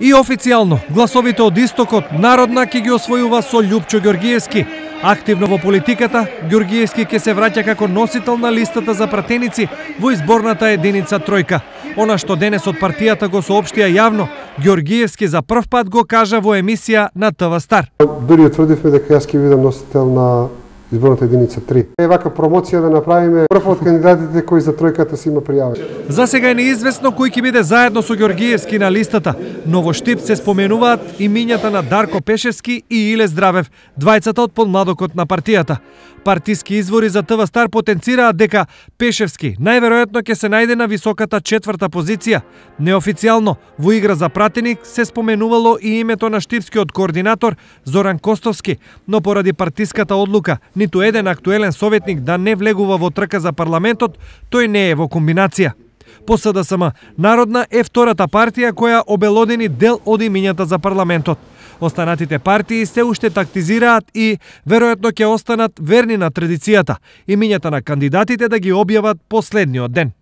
И официјално, гласовите од Истокот Народна ќе ги освојува со Лјупчо Георгиевски. Активно во политиката, Георгиевски ќе се враќа како носител на листата за пратеници во изборната единица тројка. Она што денес од партијата го сообштија јавно, Георгиевски за прв пат го кажа во емисија на ТВ Стар. Дори тврдивме дека јас ќе видам носител на изборната единица 3. Е вака промоција да направиме прв од кандидатите кои за тројката се има пријавени. За сега е неизвестно кој ќе биде заедно со Георгиевски на листата, но во Штип се споменуваат мињата на Дарко Пешевски и Иле Здравев, двајцата од подмладокот на партијата. Партиски извори за ТВ Стар потенцираат дека Пешевски најверојатно ќе се најде на високата четврта позиција. Неофицијално, во игра за пратеник се споменувало и името на штипскиот координатор Зоран Костовски, но поради партиската одлука ниту еден актуелен советник да не влегува во трка за парламентот, тој не е во комбинација. По СДСМ, Народна е втората партија која обелодени дел од имињата за парламентот. Останатите партии се уште тактизираат и веројатно ќе останат верни на традицијата, имињата на кандидатите да ги објават последниот ден.